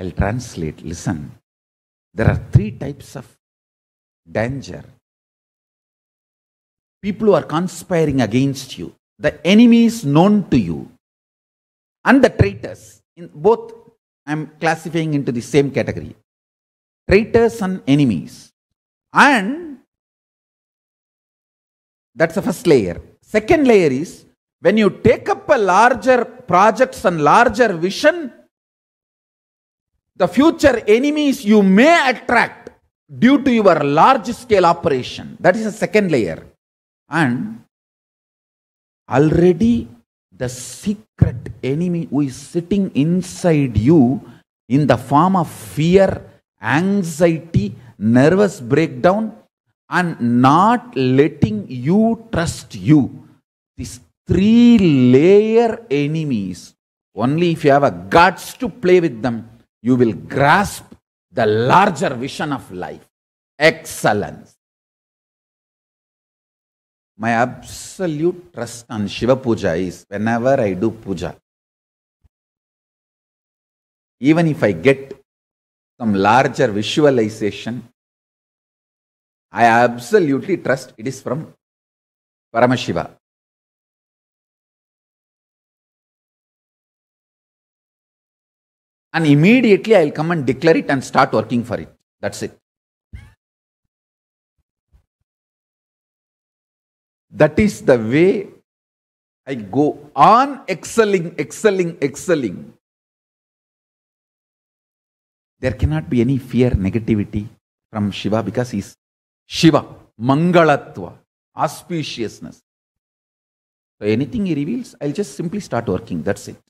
I'll translate. Listen. There are three types of danger. People who are conspiring against you, the enemies known to you, and the traitors. In both, I'm classifying into the same category traitors and enemies. And that's the first layer. Second layer is when you take up a larger projects and larger vision the future enemies you may attract due to your large scale operation. That is the second layer. And already the secret enemy who is sitting inside you in the form of fear, anxiety, nervous breakdown, and not letting you trust you. These three layer enemies. Only if you have a guts to play with them you will grasp the larger vision of life excellence. My absolute trust on Shiva Puja is whenever I do puja, even if I get some larger visualization, I absolutely trust it is from Paramashiva. and immediately I'll come and declare it and start working for it. That's it. That is the way I go on excelling, excelling, excelling. There cannot be any fear, negativity from Shiva because he's Shiva, Mangalatva, auspiciousness. So anything he reveals, I'll just simply start working. That's it.